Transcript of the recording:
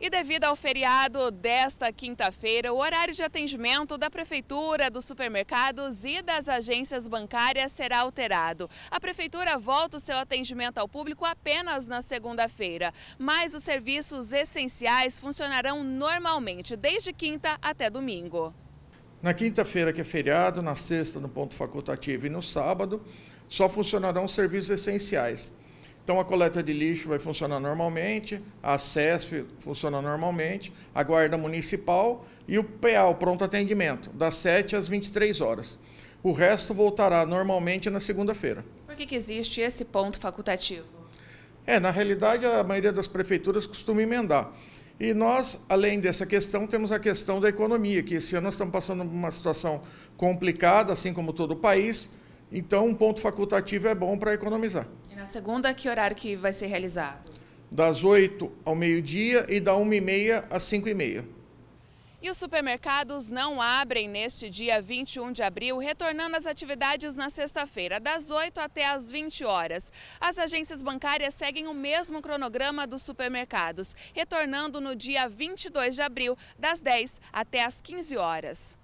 E devido ao feriado desta quinta-feira, o horário de atendimento da Prefeitura, dos supermercados e das agências bancárias será alterado. A Prefeitura volta o seu atendimento ao público apenas na segunda-feira, mas os serviços essenciais funcionarão normalmente, desde quinta até domingo. Na quinta-feira, que é feriado, na sexta, no ponto facultativo e no sábado, só funcionarão serviços essenciais. Então a coleta de lixo vai funcionar normalmente, a CESP funciona normalmente, a Guarda Municipal e o PA, o pronto atendimento, das 7 às 23 horas. O resto voltará normalmente na segunda-feira. Por que, que existe esse ponto facultativo? É, na realidade a maioria das prefeituras costuma emendar. E nós, além dessa questão, temos a questão da economia, que esse ano nós estamos passando uma situação complicada, assim como todo o país. Então, um ponto facultativo é bom para economizar segunda, que horário que vai ser realizado? Das 8 ao meio-dia e da 1h30 às 5h30. E os supermercados não abrem neste dia 21 de abril, retornando às atividades na sexta-feira, das 8 até às 20 horas. As agências bancárias seguem o mesmo cronograma dos supermercados, retornando no dia 22 de abril, das 10 até às 15 horas.